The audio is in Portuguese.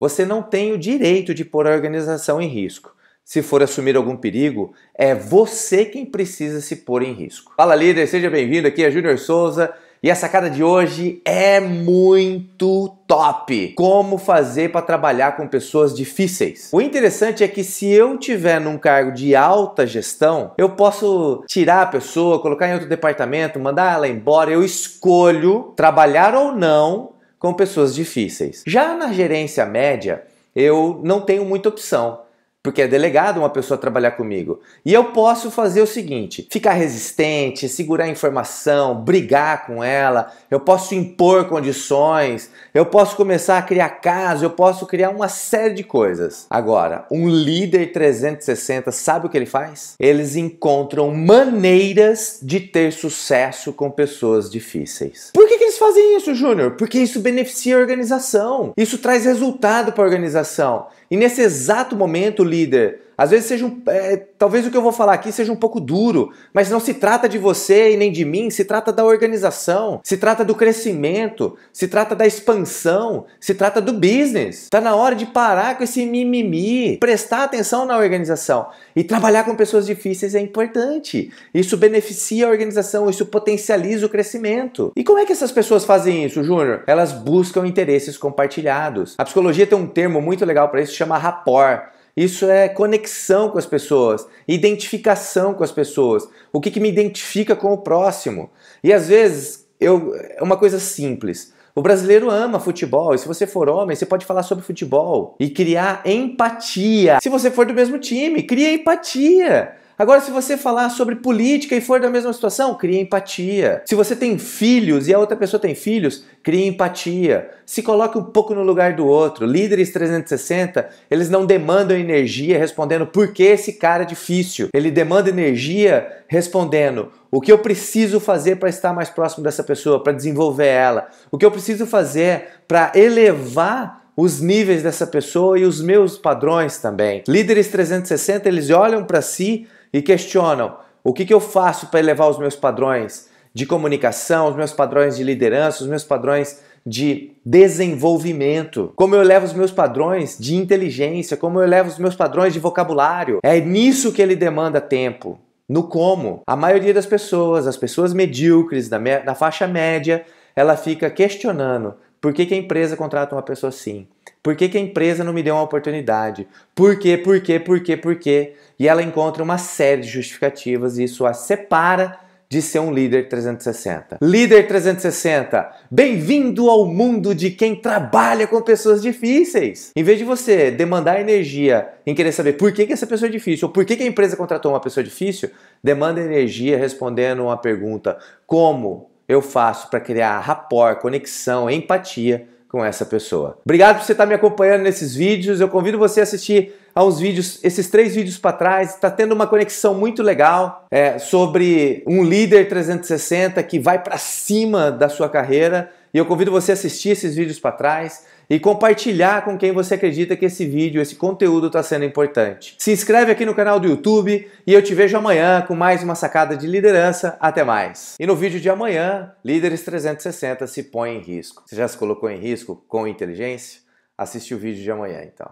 Você não tem o direito de pôr a organização em risco. Se for assumir algum perigo, é você quem precisa se pôr em risco. Fala líder, seja bem-vindo. Aqui é Júnior Souza e a sacada de hoje é muito top. Como fazer para trabalhar com pessoas difíceis? O interessante é que se eu tiver num cargo de alta gestão, eu posso tirar a pessoa, colocar em outro departamento, mandar ela embora. Eu escolho trabalhar ou não com pessoas difíceis. Já na gerência média, eu não tenho muita opção porque é delegado uma pessoa trabalhar comigo. E eu posso fazer o seguinte: ficar resistente, segurar informação, brigar com ela, eu posso impor condições, eu posso começar a criar caso, eu posso criar uma série de coisas. Agora, um líder 360 sabe o que ele faz? Eles encontram maneiras de ter sucesso com pessoas difíceis. Por que, que eles fazem isso, Júnior? Porque isso beneficia a organização, isso traz resultado para a organização. E nesse exato momento, líder. Às vezes seja um, é, talvez o que eu vou falar aqui seja um pouco duro, mas não se trata de você e nem de mim, se trata da organização, se trata do crescimento, se trata da expansão, se trata do business. Tá na hora de parar com esse mimimi, prestar atenção na organização e trabalhar com pessoas difíceis é importante. Isso beneficia a organização, isso potencializa o crescimento. E como é que essas pessoas fazem isso, Júnior? Elas buscam interesses compartilhados. A psicologia tem um termo muito legal para isso, chama rapport isso é conexão com as pessoas, identificação com as pessoas, o que, que me identifica com o próximo. E às vezes eu, é uma coisa simples. O brasileiro ama futebol, e se você for homem, você pode falar sobre futebol e criar empatia. Se você for do mesmo time, cria empatia. Agora, se você falar sobre política e for da mesma situação, cria empatia. Se você tem filhos e a outra pessoa tem filhos, cria empatia. Se coloque um pouco no lugar do outro. Líderes 360, eles não demandam energia respondendo por que esse cara é difícil. Ele demanda energia respondendo o que eu preciso fazer para estar mais próximo dessa pessoa, para desenvolver ela. O que eu preciso fazer para elevar os níveis dessa pessoa e os meus padrões também. Líderes 360, eles olham para si e questionam o que, que eu faço para elevar os meus padrões de comunicação, os meus padrões de liderança, os meus padrões de desenvolvimento, como eu levo os meus padrões de inteligência, como eu levo os meus padrões de vocabulário. É nisso que ele demanda tempo. No como. A maioria das pessoas, as pessoas medíocres, na, me na faixa média, ela fica questionando por que, que a empresa contrata uma pessoa assim? Por que, que a empresa não me deu uma oportunidade? Por quê, por quê, por quê, por quê? E ela encontra uma série de justificativas e isso a separa de ser um líder 360. Líder 360, bem-vindo ao mundo de quem trabalha com pessoas difíceis. Em vez de você demandar energia em querer saber por que, que essa pessoa é difícil ou por que, que a empresa contratou uma pessoa difícil, demanda energia respondendo uma pergunta: como eu faço para criar rapport, conexão, empatia com essa pessoa. Obrigado por você estar tá me acompanhando nesses vídeos. Eu convido você a assistir aos vídeos, esses três vídeos para trás. Está tendo uma conexão muito legal é, sobre um líder 360 que vai para cima da sua carreira e eu convido você a assistir esses vídeos para trás e compartilhar com quem você acredita que esse vídeo, esse conteúdo está sendo importante. Se inscreve aqui no canal do YouTube e eu te vejo amanhã com mais uma sacada de liderança. Até mais. E no vídeo de amanhã, Líderes 360 se põe em risco. Você já se colocou em risco com inteligência? Assiste o vídeo de amanhã então.